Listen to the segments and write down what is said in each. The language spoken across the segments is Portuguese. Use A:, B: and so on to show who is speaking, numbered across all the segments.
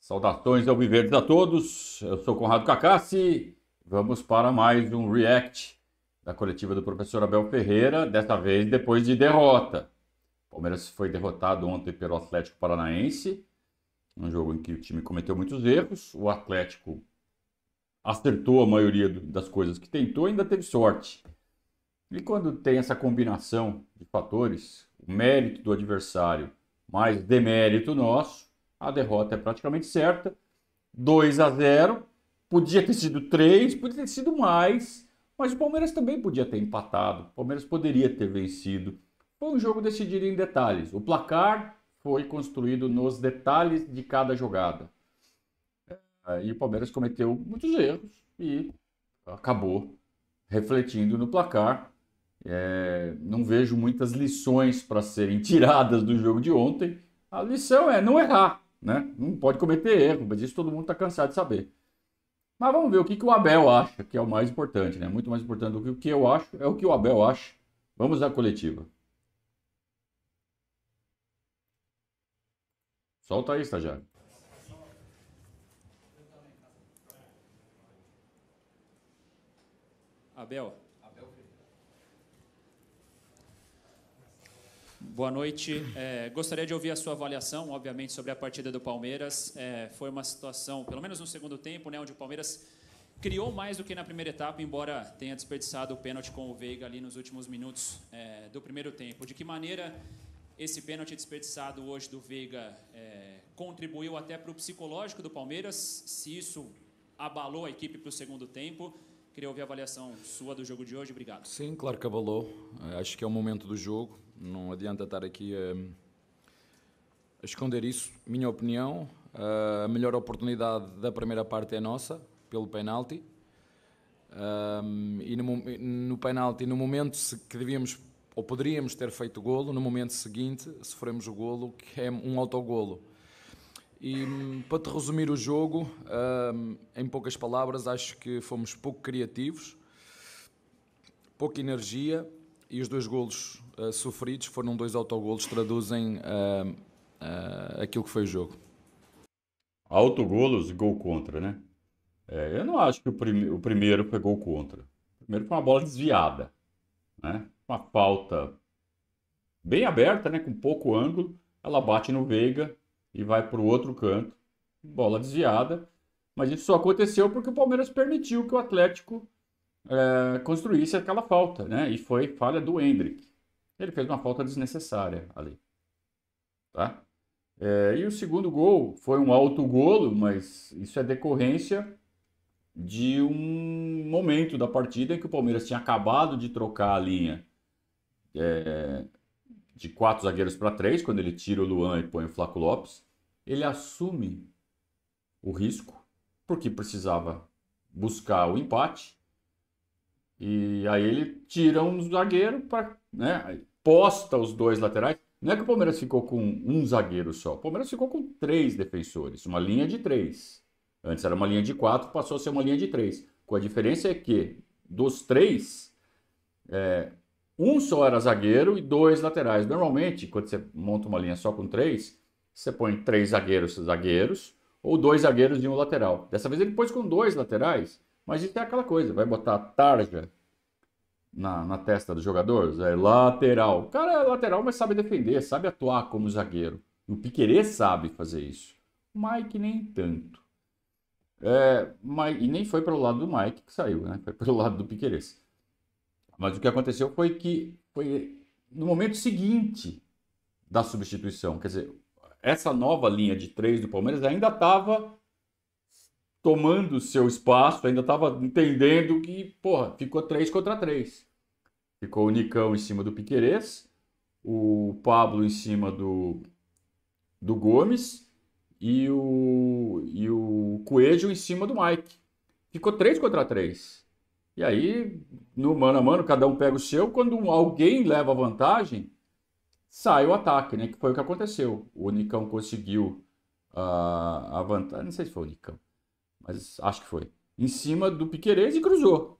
A: Saudações ao Viverdes a todos. Eu sou Conrado Cacassi. Vamos para mais um react da coletiva do professor Abel Ferreira, desta vez depois de derrota. O Palmeiras foi derrotado ontem pelo Atlético Paranaense, um jogo em que o time cometeu muitos erros. O Atlético acertou a maioria das coisas que tentou, E ainda teve sorte. E quando tem essa combinação de fatores, o mérito do adversário mais demérito nosso, a derrota é praticamente certa. 2 a 0. Podia ter sido 3, podia ter sido mais, mas o Palmeiras também podia ter empatado. O Palmeiras poderia ter vencido. Foi um jogo decidido em detalhes. O placar foi construído nos detalhes de cada jogada. É, e o Palmeiras cometeu muitos erros e acabou refletindo no placar. É, não vejo muitas lições para serem tiradas do jogo de ontem. A lição é não errar. Né? Não pode cometer erro, mas isso todo mundo está cansado de saber. Mas vamos ver o que, que o Abel acha, que é o mais importante. Né? Muito mais importante do que o que eu acho, é o que o Abel acha. Vamos à coletiva. Solta aí, estagiário. Abel, Boa noite. É, gostaria de ouvir a sua avaliação, obviamente, sobre a partida do Palmeiras. É, foi uma situação, pelo menos no segundo tempo, né, onde o Palmeiras criou mais do que na primeira etapa, embora tenha desperdiçado o pênalti com o Veiga ali nos últimos minutos é, do primeiro tempo. De que maneira esse pênalti desperdiçado hoje do Veiga é, contribuiu até para o psicológico do Palmeiras? Se isso abalou a equipe para o segundo tempo? Queria ouvir a avaliação sua do jogo de hoje. Obrigado.
B: Sim, claro que abalou. É, acho que é o momento do jogo não adianta estar aqui a, a esconder isso. Minha opinião, a melhor oportunidade da primeira parte é nossa, pelo penalti. Um, e no, no penalti, no momento que devíamos ou poderíamos ter feito golo, no momento seguinte sofremos o golo, que é um autogolo. E hum, para te resumir o jogo, um, em poucas palavras, acho que fomos pouco criativos, pouca energia, e os dois golos uh, sofridos foram dois autogolos, traduzem uh, uh, aquilo que foi o jogo. Autogolos e gol contra, né? É, eu não acho que o, o
A: primeiro foi gol contra. O primeiro foi uma bola desviada, né? Uma falta bem aberta, né? Com pouco ângulo. Ela bate no Veiga e vai para o outro canto. Bola desviada. Mas isso só aconteceu porque o Palmeiras permitiu que o Atlético é, construísse aquela falta, né? E foi falha do Hendrick. Ele fez uma falta desnecessária ali. Tá? É, e o segundo gol foi um alto golo, mas isso é decorrência de um momento da partida em que o Palmeiras tinha acabado de trocar a linha é, de quatro zagueiros para três, quando ele tira o Luan e põe o Flaco Lopes. Ele assume o risco, porque precisava buscar o empate e aí ele tira um zagueiro para, né, posta os dois laterais. Não é que o Palmeiras ficou com um zagueiro só. O Palmeiras ficou com três defensores, uma linha de três. Antes era uma linha de quatro, passou a ser uma linha de três. Com a diferença é que dos três, é, um só era zagueiro e dois laterais. Normalmente, quando você monta uma linha só com três, você põe três zagueiros, zagueiros, ou dois zagueiros e um lateral. Dessa vez ele pôs com dois laterais mas isso é aquela coisa, vai botar tarja na, na testa dos jogadores, é lateral. O cara é lateral, mas sabe defender, sabe atuar como zagueiro. O Piquerez sabe fazer isso. O Mike nem tanto. É, mas, e nem foi pelo lado do Mike que saiu, né? Foi pelo lado do Piquerez. Mas o que aconteceu foi que foi no momento seguinte da substituição, quer dizer, essa nova linha de três do Palmeiras ainda estava tomando seu espaço, ainda estava entendendo que, porra, ficou 3 contra 3. Ficou o Nicão em cima do Piquerez, o Pablo em cima do, do Gomes e o, e o Coelho em cima do Mike. Ficou 3 contra 3. E aí, no mano a mano, cada um pega o seu. Quando alguém leva vantagem, sai o ataque, né? Que foi o que aconteceu. O Nicão conseguiu uh, a vantagem. Não sei se foi o Nicão mas acho que foi, em cima do Piquerez e cruzou.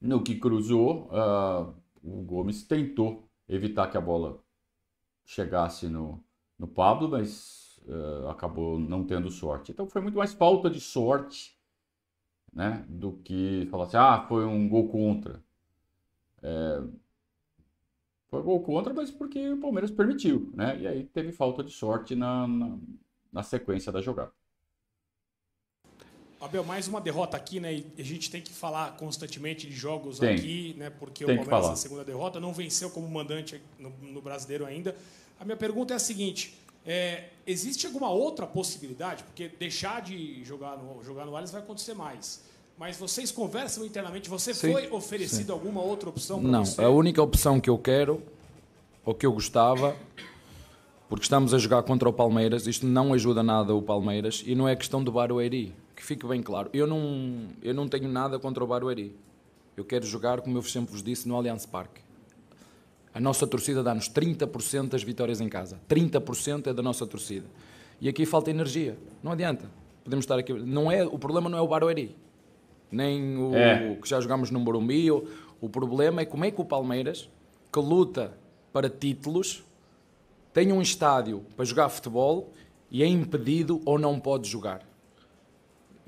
A: No que cruzou, uh, o Gomes tentou evitar que a bola chegasse no, no Pablo, mas uh, acabou não tendo sorte. Então foi muito mais falta de sorte né, do que falar assim, ah, foi um gol contra. É, foi gol contra, mas porque o Palmeiras permitiu, né? E aí teve falta de sorte na, na, na sequência da jogada. Abel, mais uma derrota aqui, né? E a gente tem que falar constantemente de jogos tem. aqui, né? Porque tem o Palmeiras, na segunda derrota, não venceu como
B: mandante no, no brasileiro ainda. A minha pergunta é a seguinte: é, existe alguma outra possibilidade? Porque deixar de jogar no, jogar no Allianz vai acontecer mais. Mas vocês
A: conversam internamente? Você sim, foi oferecido sim. alguma outra opção? Não, você? É a
B: única opção que eu quero, ou que eu gostava, porque estamos a jogar contra o Palmeiras, isto não ajuda nada o Palmeiras, e não é questão do Barueri que fique bem claro, eu não, eu não tenho nada contra o Barueri. Eu quero jogar, como eu sempre vos disse, no Allianz Parque. A nossa torcida dá-nos 30% das vitórias em casa. 30% é da nossa torcida. E aqui falta energia. Não adianta. Podemos estar aqui. Não é, o problema não é o Barueri, nem o, é. que já jogámos no Morumbi. O, o problema é como é que o Palmeiras, que luta para títulos, tem um estádio para jogar futebol e é impedido ou não pode jogar.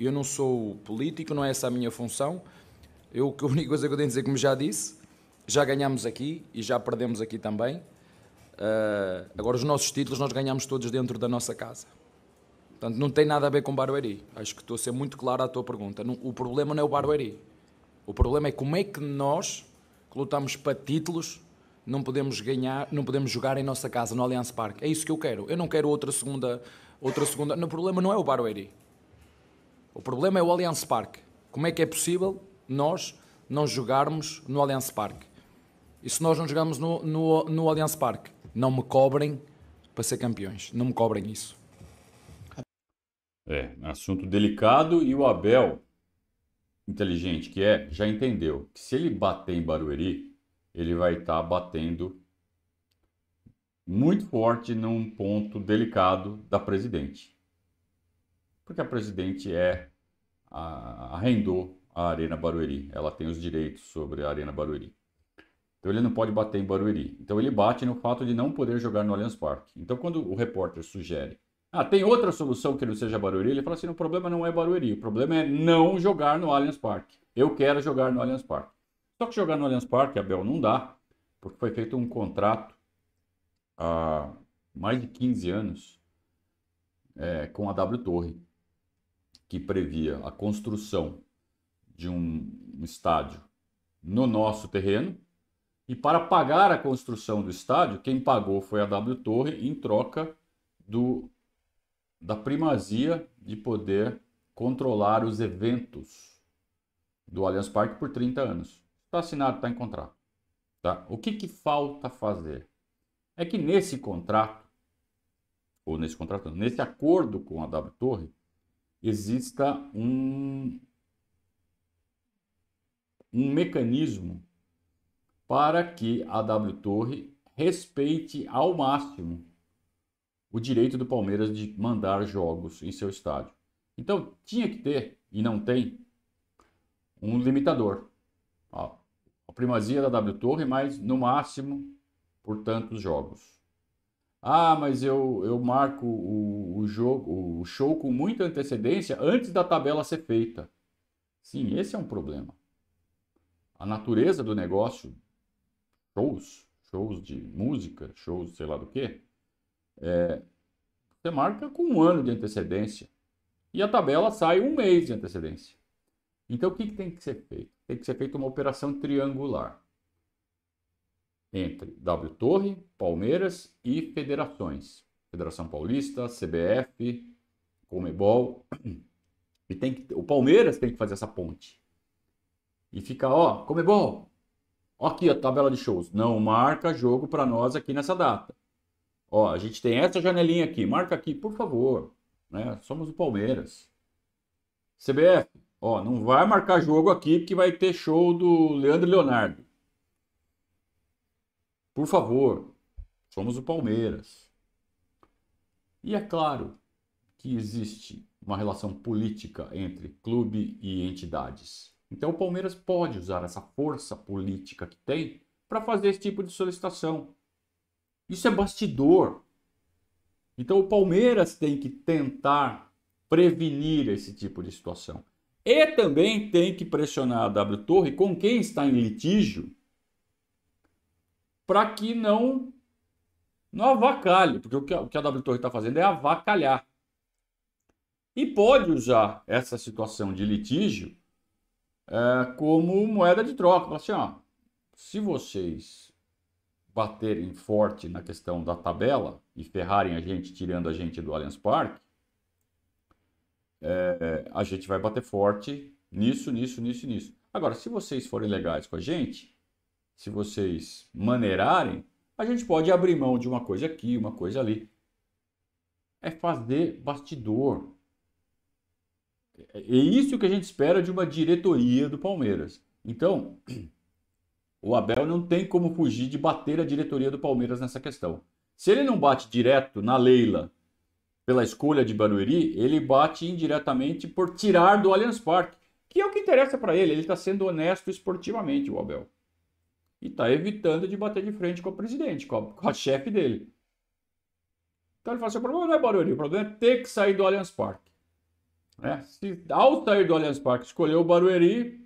B: Eu não sou político, não é essa a minha função. Eu, a única coisa que eu tenho a dizer, como já disse, já ganhamos aqui e já perdemos aqui também. Uh, agora, os nossos títulos nós ganhamos todos dentro da nossa casa. Portanto, não tem nada a ver com Barueri. Acho que estou a ser muito claro à tua pergunta. Não, o problema não é o Barueri. O problema é como é que nós, que lutamos para títulos, não podemos ganhar, não podemos jogar em nossa casa, no Allianz Parque. É isso que eu quero. Eu não quero outra segunda, outra segunda. O problema não é o Barueri. O problema é o Allianz Parque. Como é que é possível nós não jogarmos no Allianz Parque? E se nós não jogarmos no, no, no Allianz Parque? Não me cobrem para ser campeões. Não me cobrem isso.
A: É, assunto delicado e o Abel, inteligente que é, já entendeu que se ele bater em Barueri, ele vai estar tá batendo muito forte num ponto delicado da presidente porque a presidente é a, arrendou a Arena Barueri. Ela tem os direitos sobre a Arena Barueri. Então ele não pode bater em Barueri. Então ele bate no fato de não poder jogar no Allianz Parque. Então quando o repórter sugere, ah, tem outra solução que não seja Barueri, ele fala assim, o problema não é Barueri, o problema é não jogar no Allianz Parque. Eu quero jogar no Allianz Parque. Só que jogar no Allianz Parque, Abel, não dá, porque foi feito um contrato há mais de 15 anos é, com a W Torre que previa a construção de um estádio no nosso terreno. E para pagar a construção do estádio, quem pagou foi a W Torre em troca do, da primazia de poder controlar os eventos do Allianz Parque por 30 anos. Está assinado, está em contrato. Tá? O que, que falta fazer? É que nesse contrato, ou nesse contrato, nesse acordo com a W Torre, exista um, um mecanismo para que a W Torre respeite ao máximo o direito do Palmeiras de mandar jogos em seu estádio. Então tinha que ter, e não tem, um limitador. a primazia da W Torre, mas no máximo por tantos jogos. Ah, mas eu, eu marco o, o jogo, o show com muita antecedência antes da tabela ser feita. Sim, esse é um problema. A natureza do negócio, shows, shows de música, shows sei lá do que, é, você marca com um ano de antecedência. E a tabela sai um mês de antecedência. Então o que, que tem que ser feito? Tem que ser feita uma operação triangular entre W Torre, Palmeiras e federações. Federação Paulista, CBF, Comebol. E tem que, o Palmeiras tem que fazer essa ponte. E fica, ó, Comebol, ó aqui a tabela de shows. Não marca jogo para nós aqui nessa data. Ó, a gente tem essa janelinha aqui. Marca aqui, por favor. Né? Somos o Palmeiras. CBF, ó, não vai marcar jogo aqui porque vai ter show do Leandro Leonardo. Por favor, somos o Palmeiras. E é claro que existe uma relação política entre clube e entidades. Então o Palmeiras pode usar essa força política que tem para fazer esse tipo de solicitação. Isso é bastidor. Então o Palmeiras tem que tentar prevenir esse tipo de situação. E também tem que pressionar a W Torre com quem está em litígio para que não não avacalhe, porque o que, o que a W Torre está fazendo é avacalhar. E pode usar essa situação de litígio é, como moeda de troca. Assim, ó, se vocês baterem forte na questão da tabela e ferrarem a gente, tirando a gente do Allianz Parque, é, é a gente vai bater forte nisso, nisso, nisso, nisso. Agora, se vocês forem legais com a gente, se vocês maneirarem, a gente pode abrir mão de uma coisa aqui, uma coisa ali. É fazer bastidor. É, é isso que a gente espera de uma diretoria do Palmeiras. Então, o Abel não tem como fugir de bater a diretoria do Palmeiras nessa questão. Se ele não bate direto na Leila pela escolha de Barueri, ele bate indiretamente por tirar do Allianz Parque, que é o que interessa para ele. Ele está sendo honesto esportivamente, o Abel e está evitando de bater de frente com o presidente, com a, com a chefe dele. Então ele fala assim, o problema não é Barueri, o problema é ter que sair do Allianz Parque. Né? Se ao sair do Allianz Parque escolher o Barueri,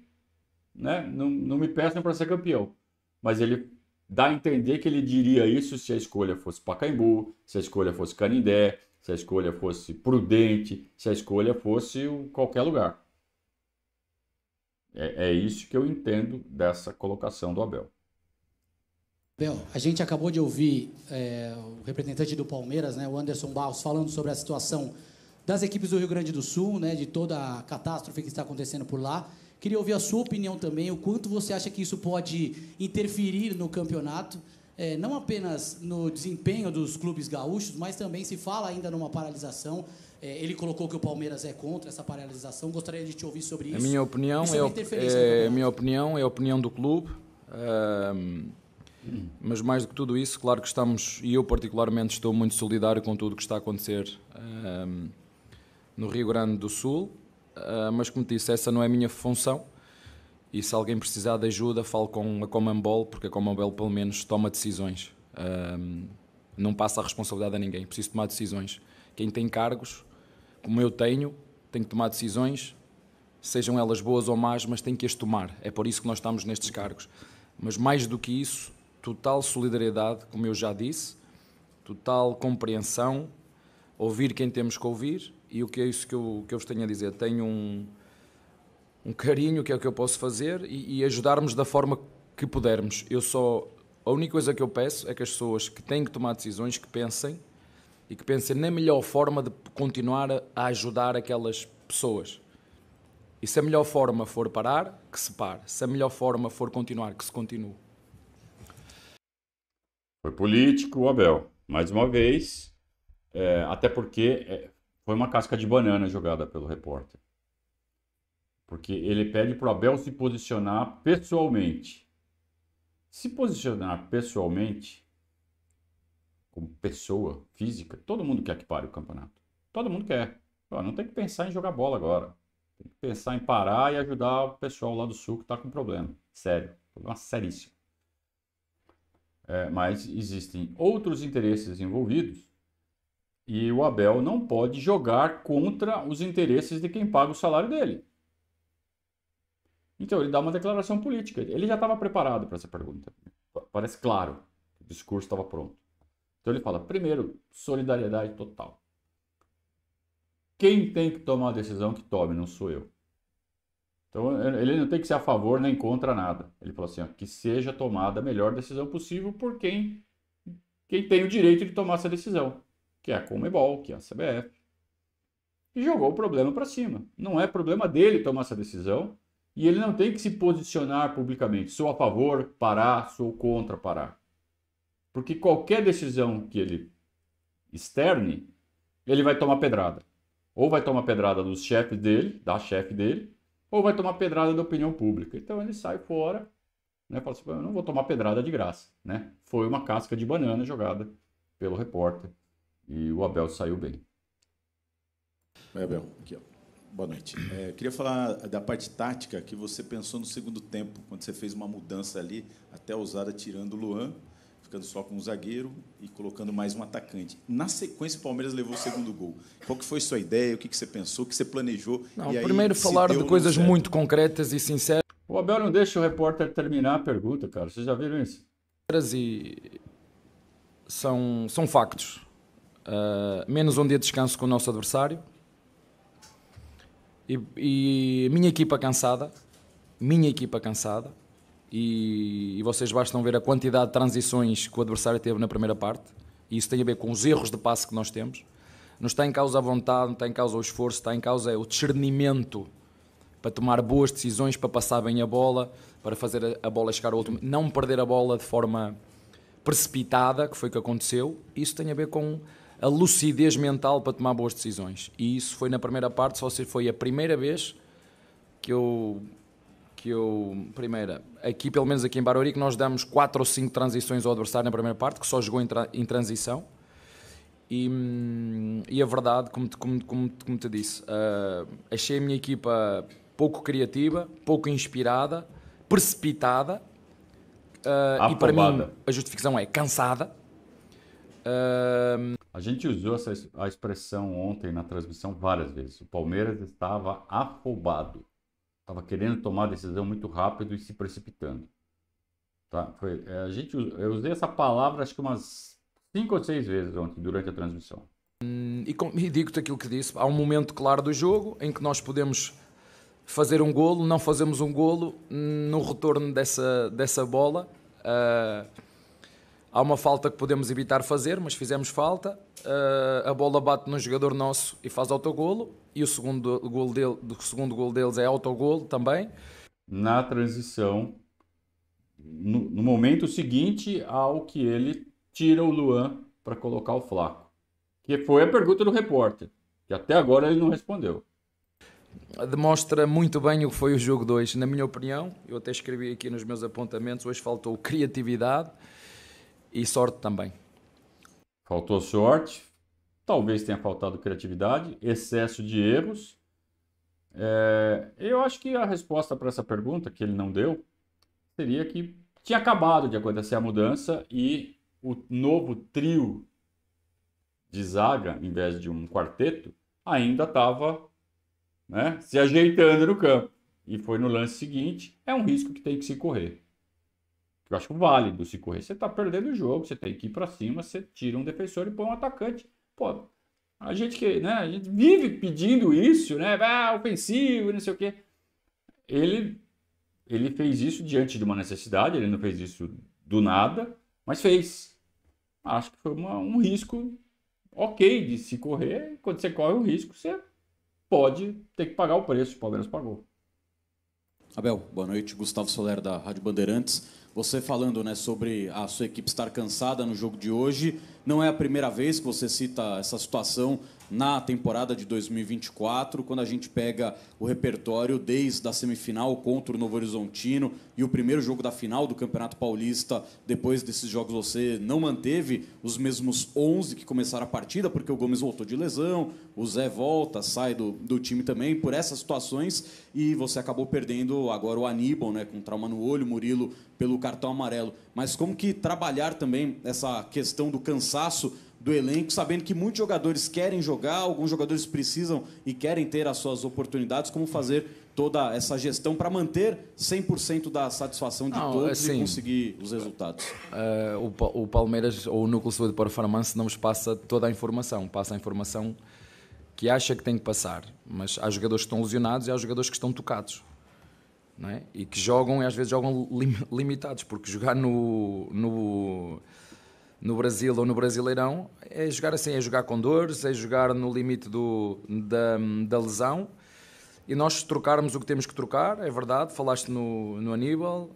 A: né? não, não me peçam para ser campeão. Mas ele dá a entender que ele diria isso se a escolha fosse Pacaembu, se a escolha fosse Canindé, se a escolha fosse Prudente, se a escolha fosse qualquer lugar. É, é isso que eu entendo dessa colocação do Abel. Bel, a gente acabou
B: de ouvir é, o representante do Palmeiras, né, o Anderson Barros, falando sobre a situação das equipes do Rio Grande do Sul, né, de toda a catástrofe que está acontecendo por lá. Queria ouvir a sua opinião também, o quanto você acha que isso pode interferir no campeonato, é, não apenas no desempenho dos clubes gaúchos, mas também se fala ainda numa paralisação. É, ele colocou que o Palmeiras é contra essa paralisação. Gostaria de te ouvir sobre é isso. A minha opinião, é, a é é minha opinião é a opinião do clube. Mas mais do que tudo isso, claro que estamos, e eu particularmente estou muito solidário com tudo o que está a acontecer um, ehm, no Rio Grande do Sul, uh, mas como disse, essa não é a minha função. E se alguém precisar de ajuda, falo com a Comambol, porque a Comambol pelo menos toma decisões. Um, ehm, não passa a responsabilidade a ninguém, preciso tomar decisões. Quem tem cargos, como eu tenho, tem que tomar decisões, sejam elas boas ou más, mas tem que as tomar. É por isso que nós estamos nestes cargos. Mas mais do que isso, total solidariedade, como eu já disse, total compreensão, ouvir quem temos que ouvir e o que é isso que eu, que eu vos tenho a dizer. Tenho um, um carinho que é o que eu posso fazer e, e ajudarmos da forma que pudermos. Eu só. A única coisa que eu peço é que as pessoas que têm que tomar decisões que pensem e que pensem na melhor forma de continuar a, a ajudar aquelas pessoas. E se a melhor forma for parar, que se pare. Se a melhor forma for continuar, que se continue.
A: Foi político o Abel, mais uma vez, é, até porque é, foi uma casca de banana jogada pelo repórter. Porque ele pede para o Abel se posicionar pessoalmente. Se posicionar pessoalmente, como pessoa física, todo mundo quer que pare o campeonato. Todo mundo quer. não tem que pensar em jogar bola agora. Tem que pensar em parar e ajudar o pessoal lá do sul que está com problema. Sério. Problema seríssimo é, mas existem outros interesses envolvidos e o Abel não pode jogar contra os interesses de quem paga o salário dele. Então ele dá uma declaração política. Ele já estava preparado para essa pergunta. Parece claro, o discurso estava pronto. Então ele fala: primeiro, solidariedade total. Quem tem que tomar a decisão que tome, não sou eu. Então ele não tem que ser a favor nem contra nada. Ele falou assim: ó, que seja tomada a melhor decisão possível por quem, quem tem o direito de tomar essa decisão, que é a Comebol, que é a CBF. E jogou o problema para cima. Não é problema dele tomar essa decisão e ele não tem que se posicionar publicamente. Sou a favor, parar, sou contra, parar. Porque qualquer decisão que ele externe, ele vai tomar pedrada. Ou vai tomar pedrada dos chefes dele, da chefe dele, ou vai tomar pedrada da opinião pública. Então ele sai fora, né? Fala assim, eu não vou tomar pedrada de graça, né? Foi uma casca de banana jogada pelo repórter e o Abel saiu bem. Oi, Abel, aqui, ó. Boa noite. É, queria falar da parte tática que você pensou no segundo tempo, quando você fez uma mudança ali, até ousada, tirando o Luan ficando só com um zagueiro e colocando mais um atacante. Na sequência, o Palmeiras levou o segundo gol. Qual que foi sua ideia? O que, que você pensou? O que você planejou? Não, e primeiro falar de coisas muito
B: concretas e sinceras. O Abel não deixa o repórter terminar a pergunta, cara. Vocês já viram isso? E são, são factos. Uh, menos um dia de descanso com o nosso adversário. E, e minha equipa cansada. Minha equipa cansada e, e, vocês bastam ver a quantidade de transições que o adversário teve na primeira parte, e isso tem a ver com os erros de passe que nós temos. Não está em causa a vontade, não está em causa o esforço, está em causa é o discernimento para tomar boas decisões, para passar bem a bola, para fazer a bola chegar ao último, não perder a bola de forma precipitada, que foi o que aconteceu. Isso tem a ver com a lucidez mental para tomar boas decisões. E isso foi na primeira parte, só se foi a primeira vez que eu que eu. Primeira, aqui, pelo menos aqui em que nós damos 4 ou 5 transições ao adversário na primeira parte, que só jogou em, tra em transição. E, e, a verdade, como te, como, como, como te disse, uh, achei a minha equipa pouco criativa, pouco inspirada, precipitada. Uh, e para mim, a justificação é cansada.
A: Uh... A gente usou essa, a expressão ontem na transmissão várias vezes. O Palmeiras estava afobado estava querendo tomar a decisão muito rápido e se precipitando. Tá? Foi, é, a gente, eu usei essa palavra acho
B: que umas cinco
A: ou seis vezes ontem durante a transmissão.
B: Hum, e, e digo-te aquilo que disse, há um momento claro do jogo em que nós podemos fazer um golo, não fazemos um golo hum, no retorno dessa, dessa bola. Uh Há uma falta que podemos evitar fazer, mas fizemos falta. Uh, a bola bate num jogador nosso e faz autogolo. E o segundo gol, dele, segundo golo deles é autogolo também. Na
A: transição, no, no momento seguinte ao que ele tira o Luan para colocar o Flaco. Que foi a pergunta do repórter, que até
B: agora ele não respondeu demonstra muito bem o que foi o jogo 2, na minha opinião. Eu até escrevi aqui nos meus apontamentos, hoje faltou criatividade, e sorte também. Faltou sorte,
A: talvez tenha faltado criatividade, excesso de erros. É, eu acho que a resposta para essa pergunta, que ele não deu, seria que tinha acabado de acontecer a mudança e o novo trio de zaga, em vez de um quarteto, ainda estava né, se ajeitando no campo. E foi no lance seguinte, é um risco que tem que se correr. Eu acho válido. Se correr, você tá perdendo o jogo, você tem que ir para cima, você tira um defensor e põe um atacante. Pô, a gente que, né, a gente vive pedindo isso, né? Ah, ofensivo, não sei o quê. Ele ele fez isso diante de uma necessidade, ele não fez isso do nada, mas fez. Acho que foi uma, um risco ok de se correr. Quando você corre o risco, você pode ter que pagar o preço. O Palmeiras pagou. Abel, boa noite. Gustavo Soler, da Rádio Bandeirantes. Você falando né, sobre a sua equipe estar cansada no
B: jogo de hoje, não é a primeira vez que você cita essa situação na temporada de 2024, quando a gente pega o repertório desde a semifinal contra o Novo Horizontino e o primeiro jogo da final do Campeonato Paulista. Depois desses jogos, você não manteve os mesmos 11 que começaram a partida, porque o Gomes voltou de lesão, o Zé volta, sai do, do time também, por essas situações, e você acabou perdendo agora o Aníbal, né, com trauma no olho, Murilo pelo cartão amarelo. Mas como que trabalhar também essa questão do cansaço do elenco, sabendo que muitos jogadores querem jogar, alguns jogadores precisam e querem ter as suas oportunidades, como fazer toda essa gestão para manter 100% da satisfação de não, todos assim, e conseguir os resultados? Uh, o, o, Palmeiras, ou o Núcleo Saúde Performance, não nos passa toda a informação, passa a informação que acha que tem que passar, mas há jogadores que estão lesionados e há jogadores que estão tocados. É? E que jogam, e às vezes jogam lim, limitados, porque jogar no, no no Brasil ou no Brasileirão, é jogar assim, é jogar com dores, é jogar no limite do, da, da lesão e nós trocarmos o que temos que trocar, é verdade, falaste no, no Aníbal,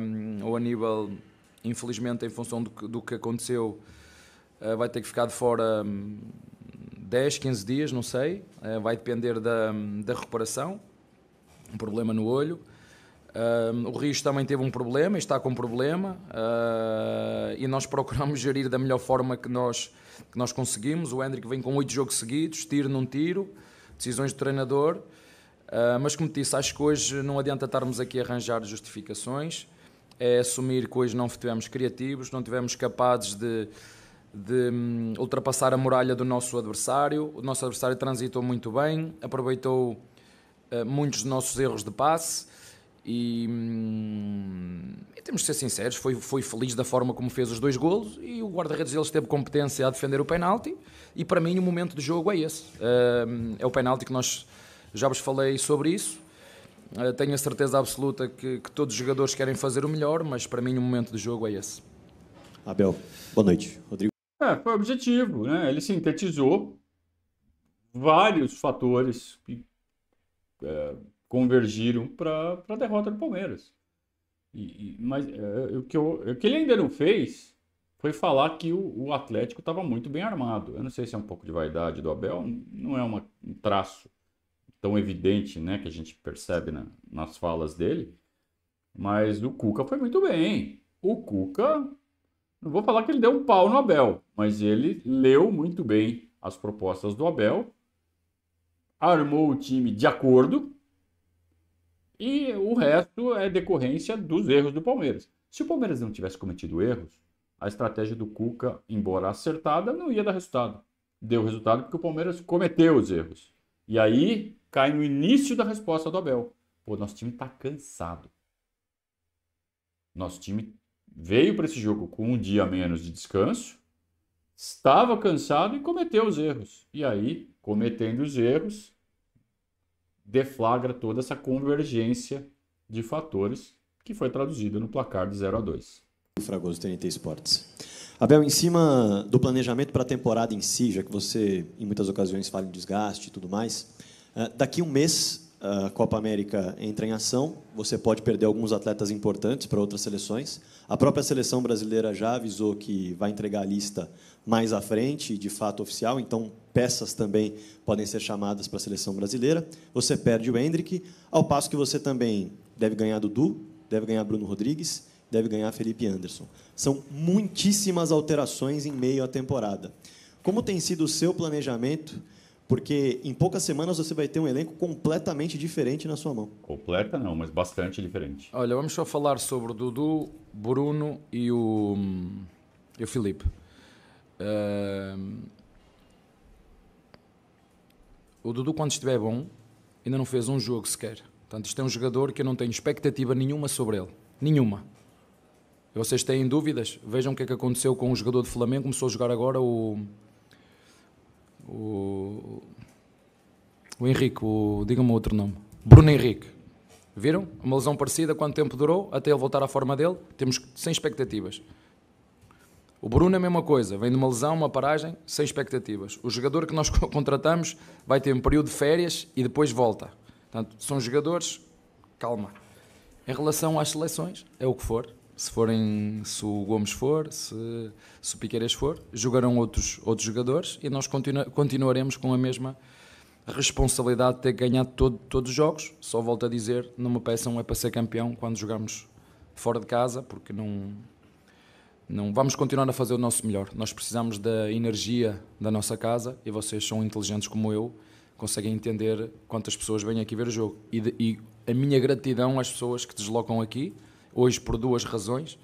B: um, o Aníbal, infelizmente, em função do que, do que aconteceu, uh, vai ter que ficar de fora um, 10, 15 dias, não sei, uh, vai depender da, da recuperação, um problema no olho. Uh, o Rijo também teve um problema, está com um problema, uh, e nós procuramos gerir da melhor forma que nós, que nós conseguimos. O Hendrick vem com oito jogos seguidos, tiro num tiro, decisões do treinador. Uh, mas, como te disse, acho que hoje não adianta estarmos aqui a arranjar justificações. É assumir que hoje não estivemos criativos, não estivemos capazes de, de hum, ultrapassar a muralha do nosso adversário. O nosso adversário transitou muito bem, aproveitou ah, muitos dos nossos erros de passe. E, hum, temos de ser sinceros, foi, foi feliz da forma como fez os dois golos e o guarda-redes deles teve competência a defender o penalti e para mim o momento de jogo é esse. Hum, é o penalti que nós já vos falei sobre isso. Eh, tenho a certeza absoluta que, que, todos os jogadores querem fazer o melhor, mas para mim o momento de jogo é esse.
A: Abel, boa noite. Rodrigo.
B: É, foi objetivo, né? Ele sintetizou vários
A: fatores que, é convergiram para a derrota do Palmeiras. E, e, mas é, é o, que eu, é, o que ele ainda não fez foi falar que o, o Atlético estava muito bem armado. Eu não sei se é um pouco de vaidade do Abel, não é uma, um traço tão evidente né, que a gente percebe na, nas falas dele, mas o Cuca foi muito bem. O Cuca, não vou falar que ele deu um pau no Abel, mas ele leu muito bem as propostas do Abel, armou o time de acordo e o resto é decorrência dos erros do Palmeiras. Se o Palmeiras não tivesse cometido erros, a estratégia do Cuca, embora acertada, não ia dar resultado. Deu resultado porque o Palmeiras cometeu os erros. E aí cai no início da resposta do Abel. Pô, nosso time tá cansado. Nosso time veio para esse jogo com um dia menos de descanso, estava cansado e cometeu os erros. E aí, cometendo os erros, deflagra toda essa convergência de fatores que foi traduzida no placar de 0 a 2. Fragoso, TNT Esportes. Abel, em cima do planejamento para a temporada em si, já que você em muitas ocasiões fala em desgaste e tudo mais, eh, daqui um mês a Copa América entra em ação, você pode perder alguns atletas importantes para outras seleções. A própria seleção brasileira já avisou que vai entregar a lista mais à frente, de fato oficial, então peças também podem ser chamadas para a seleção brasileira. Você perde o Hendrick, ao passo que você também deve ganhar Dudu, deve ganhar Bruno Rodrigues, deve ganhar Felipe Anderson. São muitíssimas alterações em meio à temporada. Como tem sido o seu planejamento? Porque em poucas semanas você vai ter um elenco completamente diferente na sua mão.
B: Completa não, mas bastante diferente. Olha, vamos só falar sobre o Dudu, Bruno e o, e o Felipe. Uh, o Dudu, quando estiver bom, ainda não fez um jogo sequer. Portanto, isto é um jogador que eu não tenho expectativa nenhuma sobre ele. Nenhuma. Vocês têm dúvidas? Vejam o que é que aconteceu com o jogador do Flamengo. Começou a jogar agora o o, o Henrique, o, diga-me outro nome. Bruno Henrique. Viram? Uma lesão parecida, quanto tempo durou, até ele voltar à forma dele, temos sem expectativas. O Bruno é a mesma coisa, vem de uma lesão, uma paragem, sem expectativas. O jogador que nós contratamos vai ter um período de férias e depois volta. Portanto, são jogadores, calma. Em relação às seleções, é o que for, se forem se o Gomes for, se, se o Piqueiras for, jogarão outros, outros jogadores e nós continu, continuaremos com a mesma responsabilidade de ter ganhado todo, todos os jogos. Só volto a dizer, não me peçam é para ser campeão quando jogamos fora de casa, porque não, não vamos continuar a fazer o nosso melhor. Nós precisamos da energia da nossa casa e vocês são inteligentes como eu, conseguem entender quantas pessoas vêm aqui ver o jogo. E, de, e a minha gratidão às pessoas que deslocam aqui hoje por duas razões.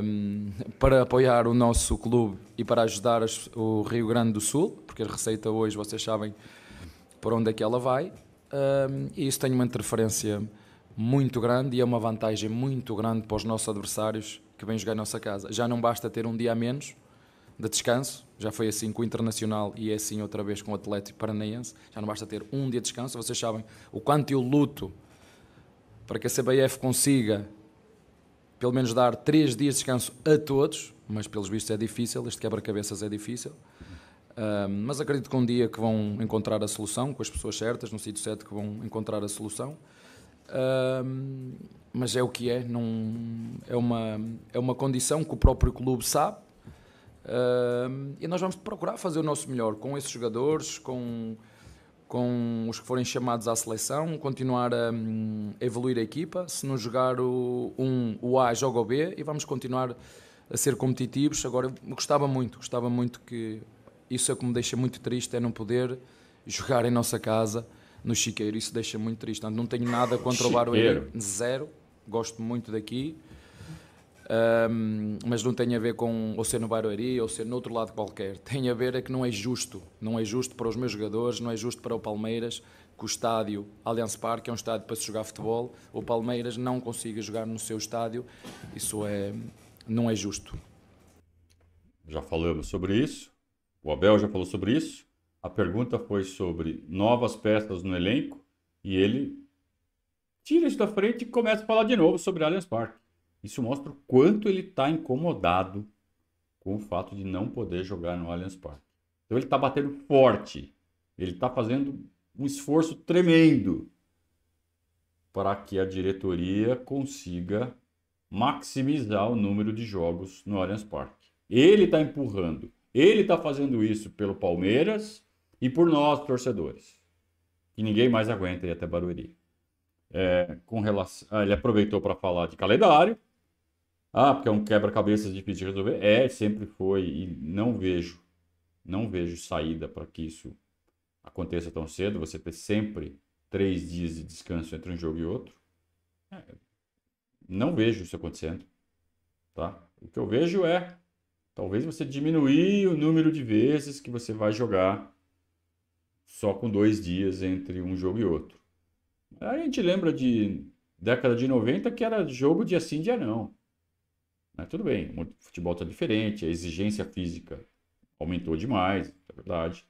B: Um, para apoiar o nosso clube e para ajudar as, o Rio Grande do Sul, porque a receita hoje vocês sabem para onde é que ela vai, um, e isso tem uma interferência muito grande e é uma vantagem muito grande para os nossos adversários que vêm jogar em nossa casa. Já não basta ter um dia a menos de descanso, já foi assim com o Internacional e é assim outra vez com o Atlético Paranaense, já não basta ter um dia de descanso, vocês sabem o quanto eu luto para que a CBF consiga pelo menos dar três dias de descanso a todos, mas pelos vistos é difícil, este quebra-cabeças é difícil. mas acredito que um dia que vão encontrar a solução, com as pessoas certas, no sítio certo que vão encontrar a solução. mas é o que é, é, uma, é uma condição que o próprio clube sabe. e nós vamos procurar fazer o nosso melhor com esses jogadores, com, com os que forem chamados à seleção, continuar a um, evoluir a equipa. Se não jogar o, um, o A, joga o B e vamos continuar a ser competitivos. Agora, gostava muito, gostava muito que. Isso é o que me deixa muito triste, é não poder jogar em nossa casa, no Chiqueiro. Isso deixa muito triste. não tenho nada contra o Barueri, zero. Gosto muito daqui um, mas não tem a ver com ou ser no Barueri ou ser noutro lado qualquer. Tem a ver é que não é justo, não é justo para os meus jogadores, não é justo para o Palmeiras que o estádio Allianz Parque é um estádio para se jogar futebol, o Palmeiras não consiga jogar no seu estádio. Isso é não é justo.
A: Já falamos sobre isso. O Abel já falou sobre isso. A pergunta foi sobre novas peças no elenco e ele tira isso da frente e começa a falar de novo sobre Allianz Parque. Isso mostra o quanto ele está incomodado com o fato de não poder jogar no Allianz Parque. Então ele está batendo forte, ele está fazendo um esforço tremendo para que a diretoria consiga maximizar o número de jogos no Allianz Parque. Ele está empurrando, ele está fazendo isso pelo Palmeiras e por nós, torcedores, que ninguém mais aguenta ir até Barueri. É, com relação, ah, ele aproveitou para falar de calendário, ah, porque é um quebra-cabeça difícil de resolver. É, sempre foi e não vejo, não vejo saída para que isso aconteça tão cedo. Você ter sempre três dias de descanso entre um jogo e outro. É, não vejo isso acontecendo, tá? O que eu vejo é talvez você diminuir o número de vezes que você vai jogar só com dois dias entre um jogo e outro. Aí a gente lembra de década de 90 que era jogo dia sim, dia não. Né? Tudo bem, o futebol está diferente, a exigência física aumentou demais, é verdade.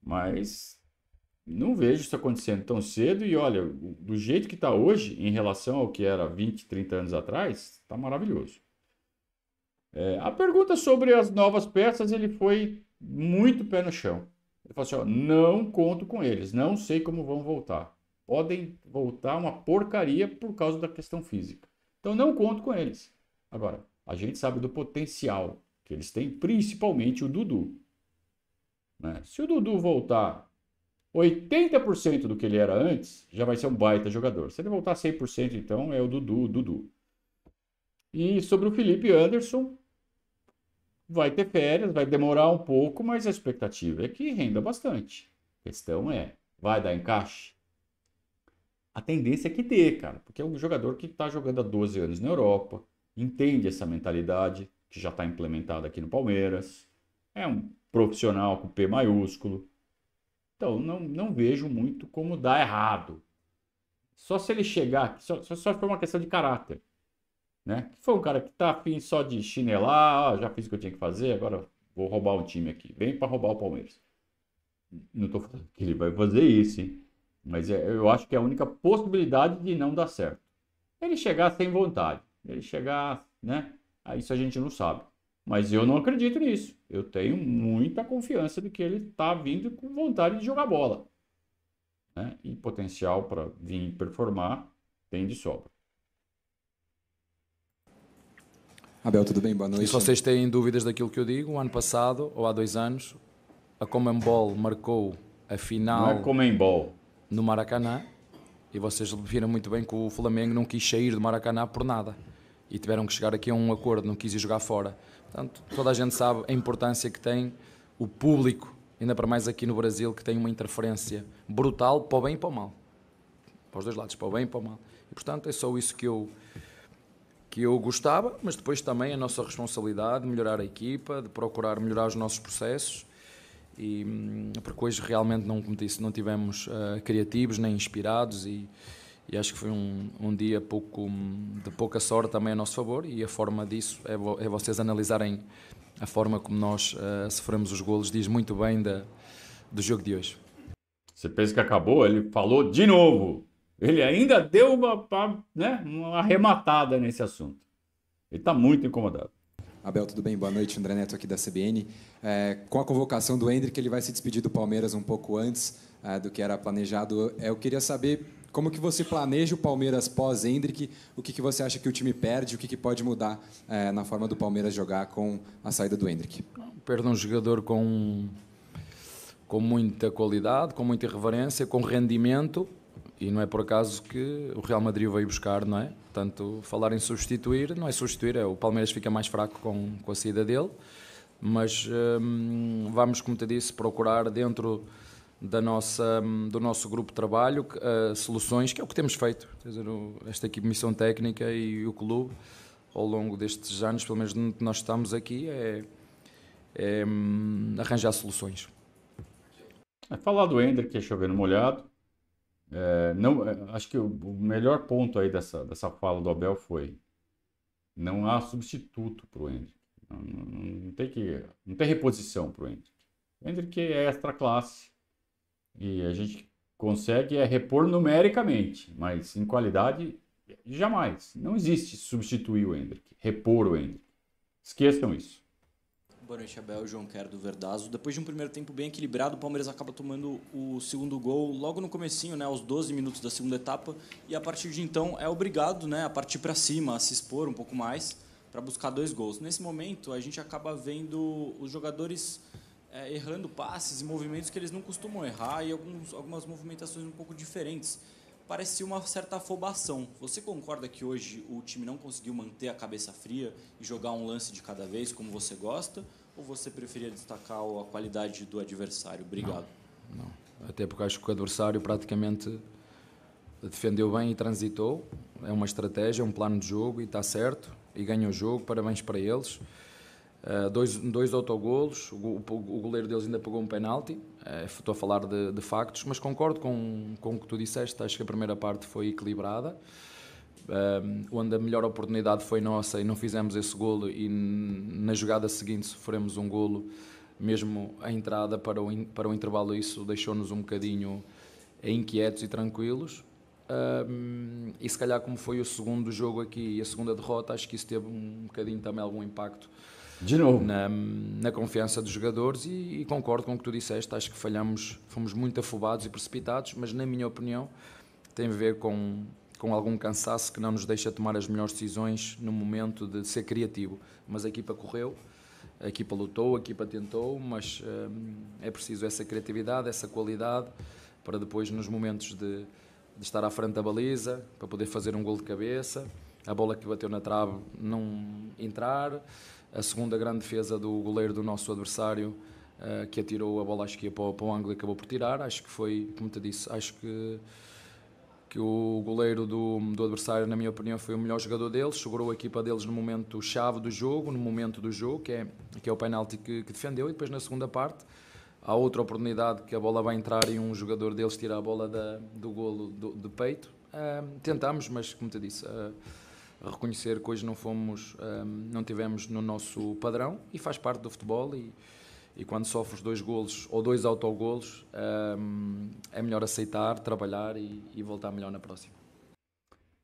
A: Mas não vejo isso acontecendo tão cedo. E olha, do jeito que está hoje, em relação ao que era 20, 30 anos atrás, está maravilhoso. É, a pergunta sobre as novas peças, ele foi muito pé no chão. Ele falou assim: ó, não conto com eles, não sei como vão voltar. Podem voltar uma porcaria por causa da questão física. Então não conto com eles. Agora, a gente sabe do potencial que eles têm, principalmente o Dudu. Né? Se o Dudu voltar 80% do que ele era antes, já vai ser um baita jogador. Se ele voltar 100%, então é o Dudu, o Dudu. E sobre o Felipe Anderson, vai ter férias, vai demorar um pouco, mas a expectativa é que renda bastante. A questão é, vai dar encaixe? A tendência é que dê, cara, porque é um jogador que está jogando há 12 anos na Europa, entende essa mentalidade que já está implementada aqui no Palmeiras, é um profissional com P maiúsculo. Então, não, não vejo muito como dar errado. Só se ele chegar, só, só, só foi uma questão de caráter. Né? Que foi um cara que está afim só de chinelar, ó, ah, já fiz o que eu tinha que fazer, agora vou roubar um time aqui. Vem para roubar o Palmeiras. Não estou falando que ele vai fazer isso, hein? Mas é, eu acho que é a única possibilidade de não dar certo. Ele chegar sem vontade ele chegar, né? Isso a gente não sabe. Mas eu não acredito nisso. Eu tenho muita confiança de que ele está vindo com vontade de jogar bola. Né? E potencial para vir performar tem de sobra.
B: Abel, tudo bem? Boa noite. E se vocês têm dúvidas daquilo que eu digo, o ano passado, ou há dois anos, a Comembol marcou a final. Não é Comembol. No Maracanã. E vocês viram muito bem que o Flamengo não quis sair do Maracanã por nada e tiveram que chegar aqui a um acordo, não quis ir jogar fora. Portanto, toda a gente sabe a importância que tem o público, ainda para mais aqui no Brasil, que tem uma interferência brutal para o bem e para o mal. Para os dois lados, para o bem e para o mal. E, portanto, é só isso que eu, que eu gostava, mas depois também a nossa responsabilidade de melhorar a equipa, de procurar melhorar os nossos processos e hum, porque hoje realmente não, como disse, não tivemos uh, criativos nem inspirados e e acho que foi um, um dia pouco de pouca sorte também a nosso favor e a forma disso é, vo, é vocês analisarem a forma como nós uh, sofremos os golos diz muito bem da, do jogo de hoje. Você pensa que acabou? Ele falou de novo. Ele ainda deu uma, né,
A: uma arrematada nesse assunto. Ele está muito incomodado. Abel, tudo bem? Boa noite, André
B: Neto aqui da CBN. É, com a convocação do Hendrick, ele vai se despedir do Palmeiras um pouco antes é, do que era planejado. eu queria saber como que você planeja o Palmeiras pós-Hendrick? O que, que você acha que o time perde? O que, que pode mudar é, na forma do Palmeiras jogar com a saída do Hendrick? Perde um jogador com, com muita qualidade, com muita irreverência, com rendimento. E não é por acaso que o Real Madrid veio buscar, não é? Portanto, falar em substituir, não é substituir, é, o Palmeiras fica mais fraco com, com a saída dele. Mas hum, vamos, como te disse, procurar dentro da nossa, do nosso grupo de trabalho, uh, soluções, que é o que temos feito, dizer, esta equipe Missão Técnica e o clube, ao longo destes anos, pelo menos nós estamos aqui, é, é um, arranjar soluções.
A: É falar do Ender, que é chovendo molhado. É, não, é, acho que o, o melhor ponto aí dessa, dessa fala do Abel foi não há substituto para o Hendrick. Não, não, não, tem que, não tem reposição para o Hendrick. O Hendrick é extra classe e a gente consegue é repor numericamente, mas em qualidade jamais. Não existe substituir o Hendrick, repor o Hendrick. Esqueçam isso. Boa noite, Abel. João Quer do Verdazo. Depois de um primeiro tempo bem equilibrado, o Palmeiras acaba tomando o segundo gol logo no comecinho, né, aos 12 minutos da segunda etapa, e a partir de então é obrigado, né, a partir para cima, a se expor um pouco mais para buscar dois gols. Nesse momento, a gente acaba vendo os jogadores é, errando passes e movimentos que eles não costumam errar e alguns, algumas movimentações um pouco diferentes. Parecia uma certa afobação. Você concorda que hoje o time não conseguiu manter a cabeça fria e jogar um lance de cada vez como você gosta? Ou você preferia destacar a qualidade do adversário? Obrigado.
B: Não, não. até porque acho que o adversário praticamente defendeu bem e transitou. É uma estratégia, é um plano de jogo e está certo. E ganha o jogo, parabéns para eles. Eh, dois, dois autogolos, o, o, goleiro deles ainda pegou um penalti, uh, estou a falar de, de, factos, mas concordo com, com o que tu disseste, acho que a primeira parte foi equilibrada, uh, onde a melhor oportunidade foi nossa e não fizemos esse golo e na jogada seguinte sofremos um golo, mesmo a entrada para o, in, para o intervalo, isso deixou-nos um bocadinho inquietos e tranquilos, um, ehm, e se calhar como foi o segundo jogo aqui e a segunda derrota, acho que isso teve um bocadinho também algum impacto de novo. Na, na confiança dos jogadores e, e, concordo com o que tu disseste, acho que falhamos, fomos muito afobados e precipitados, mas na minha opinião tem a ver com, com algum cansaço que não nos deixa tomar as melhores decisões no momento de ser criativo. Mas a equipa correu, a equipa lutou, a equipa tentou, mas hum, é preciso essa criatividade, essa qualidade para depois nos momentos de, de estar à frente da baliza, para poder fazer um gol de cabeça, a bola que bateu na trave não entrar, a segunda grande defesa do goleiro do nosso adversário, uh, que atirou a bola que ia para, para o ângulo e acabou por tirar. Acho que foi, como te disse, acho que, que o goleiro do, do adversário, na minha opinião, foi o melhor jogador deles. Segurou a equipa deles no momento chave do jogo, no momento do jogo, que é, que é o penalti que, que defendeu. E depois, na segunda parte, há outra oportunidade que a bola vai entrar e um jogador deles tira a bola da, do golo do, do peito. Uh, tentámos, mas como te disse... Uh, reconhecer que hoje não fomos, um, não tivemos no nosso padrão e faz parte do futebol e, e quando sofres dois golos ou dois autogolos um, é melhor aceitar, trabalhar e, e, voltar melhor na próxima.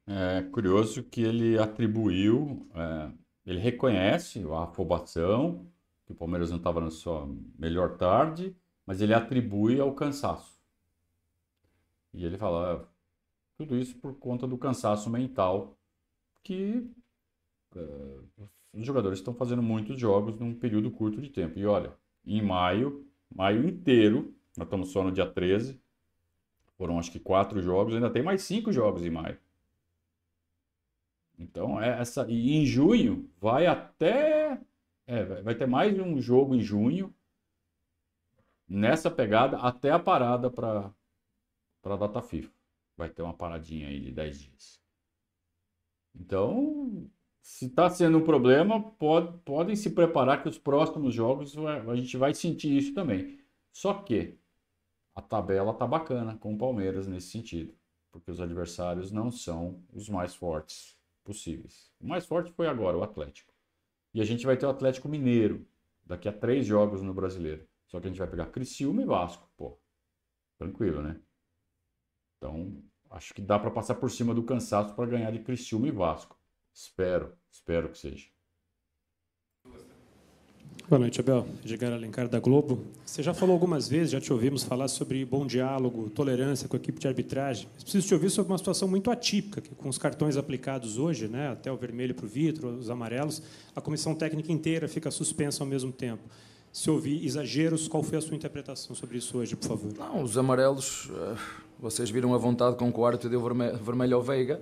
A: É curioso que ele atribuiu, é, ele reconhece a afobação, que o Palmeiras não estava na sua melhor tarde, mas ele atribui ao cansaço. E ele fala, ah, tudo isso por conta do cansaço mental que uh, os jogadores estão fazendo muitos jogos num período curto de tempo. E olha, em maio, maio inteiro, nós estamos só no dia 13, foram acho que quatro jogos, ainda tem mais cinco jogos em maio. Então, é essa e em junho vai até é, vai ter mais um jogo em junho nessa pegada até a parada para para data FIFA. Vai ter uma paradinha aí de 10 dias. Então, se está sendo um problema, pode, podem se preparar que os próximos jogos a gente vai sentir isso também. Só que a tabela tá bacana com o Palmeiras nesse sentido, porque os adversários não são os mais fortes possíveis. O mais forte foi agora o Atlético. E a gente vai ter o Atlético Mineiro daqui a três jogos no Brasileiro. Só que a gente vai pegar Criciúma e Vasco, pô. Tranquilo, né? Então, acho que dá para passar por cima do cansaço para ganhar de Criciúma e Vasco. Espero, espero que seja. Boa noite, Abel. Edgar Alencar, da Globo. Você já falou algumas vezes, já te ouvimos falar sobre bom diálogo, tolerância com a equipe de arbitragem. Mas preciso te ouvir sobre uma situação muito atípica, que com os cartões aplicados hoje, né, até o vermelho para o Vitro, os amarelos, a comissão técnica inteira fica suspensa ao mesmo
B: tempo. Se ouvir exageros, qual foi a sua interpretação sobre isso hoje, por favor? Não, os amarelos... Uh vocês viram a vontade com que o árbitro deu vermelho, vermelho ao Veiga.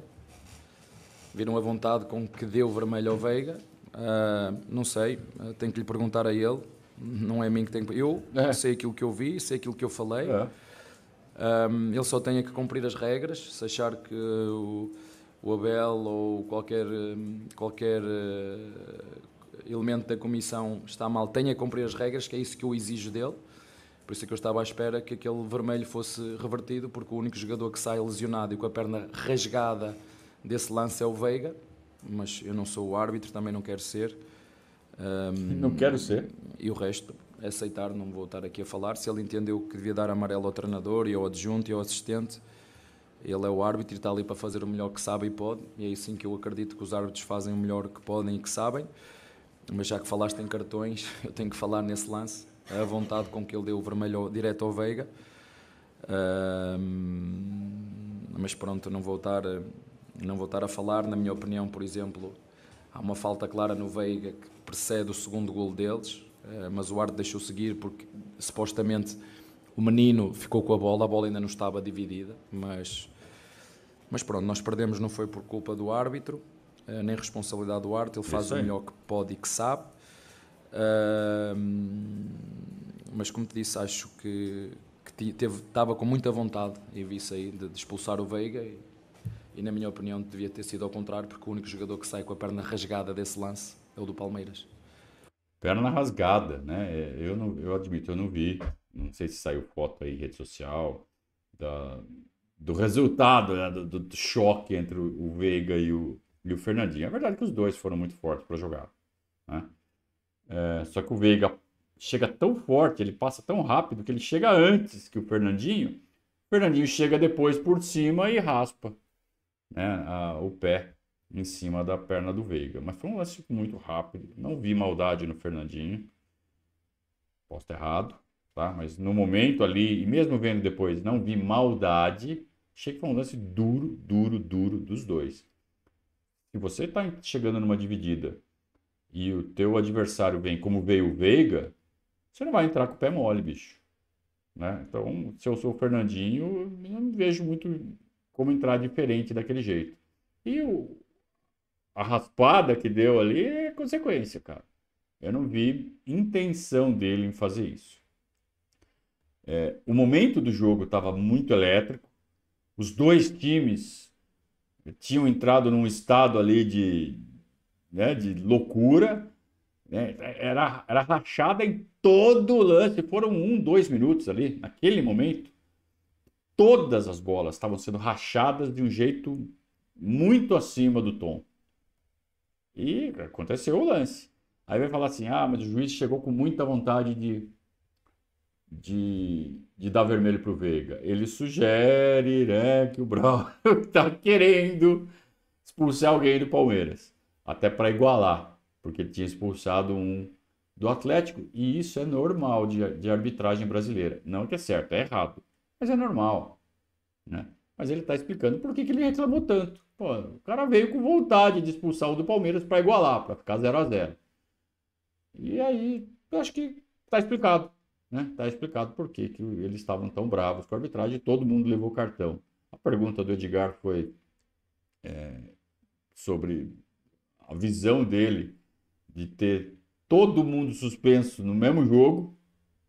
B: Viram a vontade com que deu vermelho ao Veiga. Uh, não sei, uh, tenho que lhe perguntar a ele. Não é a mim que tenho que. Eu é. sei aquilo que eu vi, sei aquilo que eu falei. É. Um, ah, ele só tem é que cumprir as regras. Se achar que o, o Abel ou qualquer, qualquer uh, elemento da comissão está mal, tem que cumprir as regras, que é isso que eu exijo dele. Por isso é que eu estava à espera que aquele vermelho fosse revertido, porque o único jogador que sai lesionado e com a perna rasgada desse lance é o Veiga. Mas eu não sou o árbitro, também não quero ser. Um, não quero ser. E o resto, aceitar, não vou estar aqui a falar. Se ele entendeu que devia dar amarelo ao treinador e ao adjunto e ao assistente, ele é o árbitro e está ali para fazer o melhor que sabe e pode. E é assim que eu acredito que os árbitros fazem o melhor que podem e que sabem. Mas já que falaste em cartões, eu tenho que falar nesse lance a vontade com que ele deu o vermelho direto ao Veiga. Uh, mas pronto, não vou, estar, não vou estar a falar. Na minha opinião, por exemplo, há uma falta clara no Veiga que precede o segundo golo deles, uh, mas o Arte deixou seguir porque supostamente o menino ficou com a bola, a bola ainda não estava dividida, mas, mas pronto, nós perdemos, não foi por culpa do árbitro, eh, nem responsabilidade do Arte, ele faz o é. melhor que pode e que sabe mas como te disse, acho que, que teve, estava com muita vontade, e vi isso aí, de, de expulsar o Veiga. E, e, na minha opinião devia ter sido ao contrário, porque o único jogador que sai com a perna rasgada desse lance é o do Palmeiras. Perna
A: rasgada, né? É, eu, não, eu admito, eu não vi. Não sei se saiu foto aí, rede social, da, do resultado, né? do, do, choque entre o Veiga e o, e o Fernandinho. É verdade que os dois foram muito fortes para jogar. Né? É, só que o Veiga chega tão forte, ele passa tão rápido que ele chega antes que o Fernandinho. O Fernandinho chega depois por cima e raspa né, a, o pé em cima da perna do Veiga. Mas foi um lance muito rápido. Não vi maldade no Fernandinho. Posso errado, tá? Mas no momento ali, e mesmo vendo depois, não vi maldade. Achei que foi um lance duro, duro, duro dos dois. Se você está chegando numa dividida e o teu adversário vem como veio o Veiga, você não vai entrar com o pé mole, bicho. Né? Então, se eu sou o Fernandinho, eu não vejo muito como entrar diferente daquele jeito. E o, a raspada que deu ali é consequência, cara. Eu não vi intenção dele em fazer isso. É, o momento do jogo estava muito elétrico. Os dois times tinham entrado num estado ali de, né, de loucura. Né? Era, era rachada em todo o lance. Foram um, dois minutos ali, naquele momento. Todas as bolas estavam sendo rachadas de um jeito muito acima do tom. E aconteceu o lance. Aí vai falar assim: ah, mas o juiz chegou com muita vontade de, de, de dar vermelho para o Veiga. Ele sugere né, que o Brown está querendo expulsar alguém do Palmeiras até para igualar, porque ele tinha expulsado um do Atlético, e isso é normal de, de arbitragem brasileira. Não que é certo, é errado, mas é normal. Né? Mas ele está explicando por que, que ele reclamou tanto. Pô, o cara veio com vontade de expulsar o do Palmeiras para igualar, para ficar 0 a 0 E aí, eu acho que está explicado. Né? Tá explicado por que, que eles estavam tão bravos com a arbitragem e todo mundo levou cartão. A pergunta do Edgar foi é, sobre a visão dele de ter todo mundo suspenso no mesmo jogo,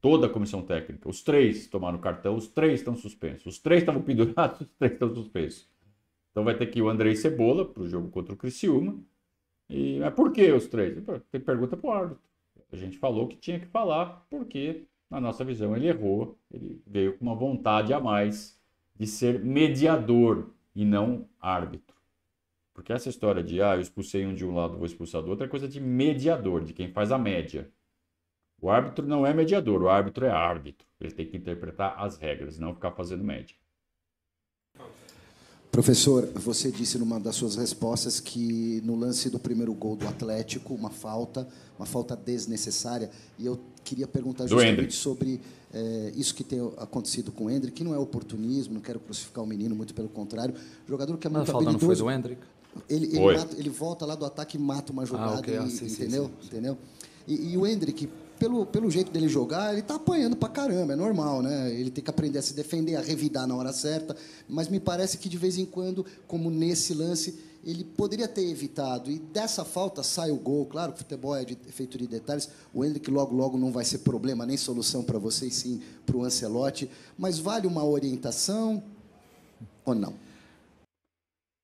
A: toda a comissão técnica. Os três tomaram cartão, os três estão suspensos. Os três estavam pendurados, os três estão suspensos. Então vai ter que ir o Andrei Cebola para o jogo contra o Criciúma. E, mas por que os três? Tem pergunta para o árbitro. A gente falou que tinha que falar, porque, na nossa visão, ele errou. Ele veio com uma vontade a mais de ser mediador e não árbitro. Porque essa história de, ah, eu expulsei um de um lado, vou expulsar do outro, é coisa de mediador, de quem faz a média. O árbitro não é mediador, o árbitro é árbitro. Ele tem que interpretar as regras, não ficar fazendo
B: média. Professor, você disse numa das suas respostas que no lance do primeiro gol do Atlético, uma falta, uma falta desnecessária, e eu queria perguntar justamente sobre é, isso que tem acontecido com o Hendrick, que não é oportunismo, não quero crucificar o menino, muito pelo contrário. O jogador que é muito a falta habilidoso. não foi do Hendrick? Ele, ele, mata, ele, volta lá do ataque e mata uma jogada, ah, okay. ah, sim, e, sim, entendeu? Sim, entendeu? E, e, o Hendrick, pelo, pelo jeito dele jogar, ele tá apanhando pra caramba, é normal, né? Ele tem que aprender a se defender, a revidar na hora certa, mas me parece que de vez em quando, como nesse lance, ele poderia ter evitado. E dessa falta sai o gol. Claro que o futebol é, de, é feito de detalhes. O Hendrick logo, logo não vai ser problema nem solução para vocês, sim para o Ancelotti. Mas vale uma orientação ou não?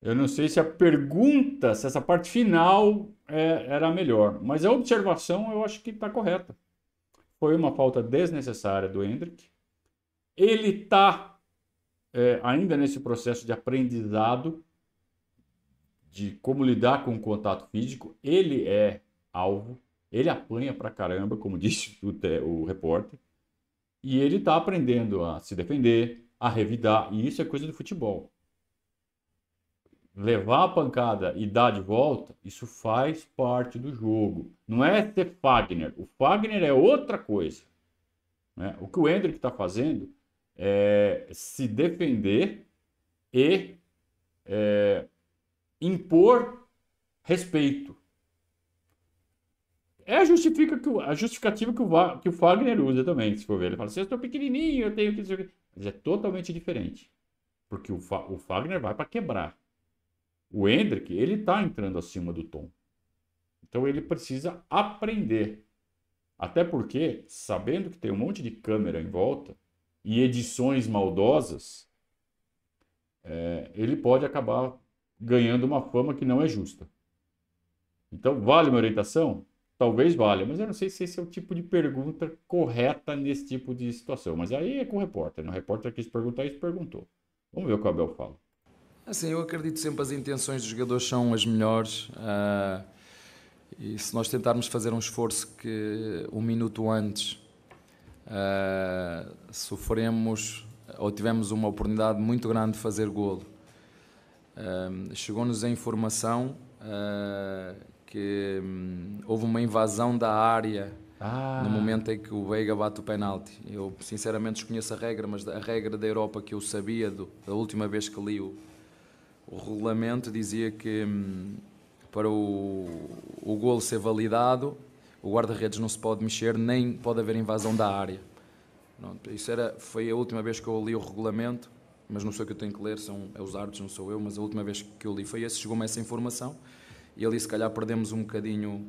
A: Eu não sei se a pergunta, se essa parte final é, era melhor, mas a observação eu acho que está correta. Foi uma falta desnecessária do Hendrick. Ele está é, ainda nesse processo de aprendizado de como lidar com o contato físico. Ele é alvo, ele apanha pra caramba, como disse o, o repórter. E ele está aprendendo a se defender, a revidar, e isso é coisa do futebol levar a pancada e dar de volta, isso faz parte do jogo. Não é ser Fagner. O Fagner é outra coisa. Né? O que o Hendrick está fazendo é se defender e é, impor respeito. É a, justifica que o, a justificativa que o, que o Fagner usa também, se for ver. Ele fala assim, eu estou pequenininho, eu tenho que... Mas é totalmente diferente. Porque o, o Fagner vai para quebrar. O Hendrick, ele está entrando acima do tom. Então ele precisa aprender. Até porque, sabendo que tem um monte de câmera em volta e edições maldosas, é, ele pode acabar ganhando uma fama que não é justa. Então, vale uma orientação? Talvez valha, mas eu não sei se esse é o tipo de pergunta correta nesse tipo de situação. Mas aí é com o repórter, né? O repórter quis perguntar isso, perguntou. Vamos ver o que o Abel fala.
B: Assim, eu acredito sempre que as intenções dos jogadores são as melhores. Uh, e se nós tentarmos fazer um esforço que um minuto antes uh, sofremos ou tivemos uma oportunidade muito grande de fazer golo. Uh, Chegou-nos a informação que um, houve uma invasão da área ah. no momento em que o Veiga bate o penalti. Eu sinceramente desconheço a regra, mas a regra da Europa que eu sabia do, da última vez que li o, o regulamento dizia que hum, para o, o golo ser validado, o guarda-redes não se pode mexer, nem pode haver invasão da área. Pronto, isso era, foi a última vez que eu li o regulamento, mas não sou o que eu tenho que ler, são é os árbitros, não sou eu, mas a última vez que eu li foi esse, chegou-me essa informação, e ali se calhar perdemos um bocadinho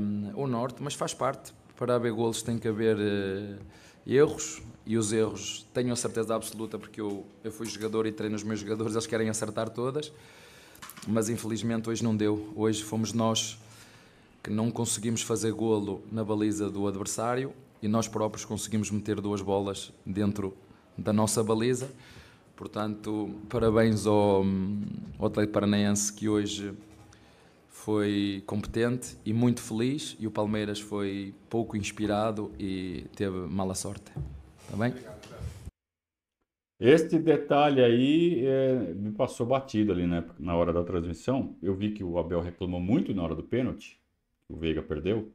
B: um, o norte, mas faz parte, para haver golos tem que haver uh, erros, e os erros tenho a certeza absoluta porque eu, eu fui jogador e treino os meus jogadores, eles querem acertar todas, mas infelizmente hoje não deu. Hoje fomos nós que não conseguimos fazer golo na baliza do adversário e nós próprios conseguimos meter duas bolas dentro da nossa baliza. Portanto, parabéns ao, ao Atlético Paranaense que hoje foi competente e muito feliz e o Palmeiras foi pouco inspirado e teve mala sorte. Tá bem?
A: Este detalhe aí é, me passou batido ali né, na hora da transmissão. Eu vi que o Abel reclamou muito na hora do pênalti, que o Veiga perdeu,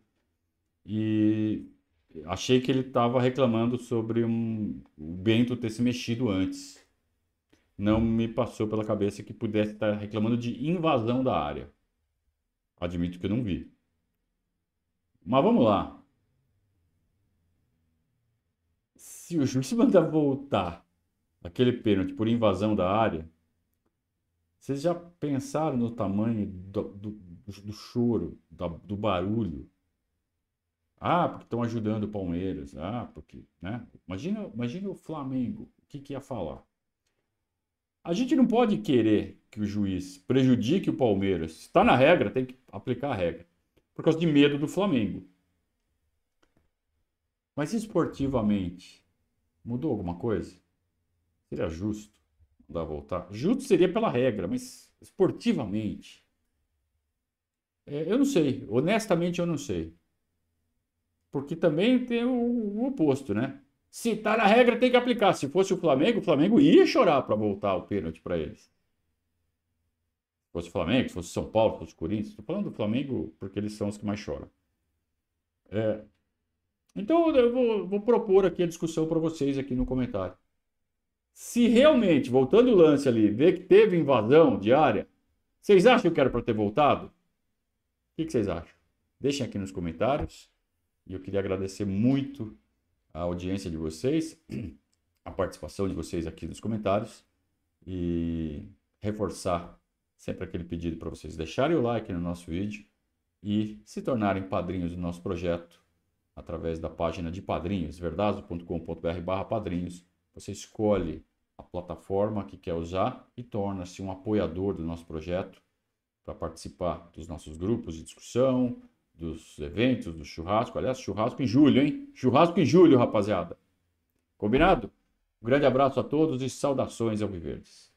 A: e achei que ele estava reclamando sobre um, o Bento ter se mexido antes. Não me passou pela cabeça que pudesse estar tá reclamando de invasão da área. Admito que eu não vi. Mas vamos lá. se o juiz mandar voltar aquele pênalti por invasão da área, vocês já pensaram no tamanho do, do, do choro, do, do barulho? Ah, porque estão ajudando o Palmeiras. Ah, porque, né? Imagina, imagina o Flamengo, o que, que ia falar? A gente não pode querer que o juiz prejudique o Palmeiras. Está na regra, tem que aplicar a regra. Por causa de medo do Flamengo. Mas esportivamente, Mudou alguma coisa? Seria justo mandar voltar. Justo seria pela regra, mas esportivamente. É, eu não sei. Honestamente, eu não sei. Porque também tem o, o oposto, né? Se tá na regra, tem que aplicar. Se fosse o Flamengo, o Flamengo ia chorar para voltar o pênalti para eles. Se fosse o Flamengo, se fosse São Paulo, se fosse o Corinthians. Estou falando do Flamengo porque eles são os que mais choram. É, então eu vou, vou propor aqui a discussão para vocês aqui no comentário. Se realmente, voltando o lance ali, ver que teve invasão diária, vocês acham que era para ter voltado? O que, que vocês acham? Deixem aqui nos comentários. E eu queria agradecer muito a audiência de vocês, a participação de vocês aqui nos comentários e reforçar sempre aquele pedido para vocês deixarem o like no nosso vídeo e se tornarem padrinhos do nosso projeto através da página de padrinhos, verdazo.com.br barra padrinhos. Você escolhe a plataforma que quer usar e torna-se um apoiador do nosso projeto para participar dos nossos grupos de discussão, dos eventos, do churrasco. Aliás, churrasco em julho, hein? Churrasco em julho, rapaziada. Combinado? Um grande abraço a todos e saudações ao Viverdes.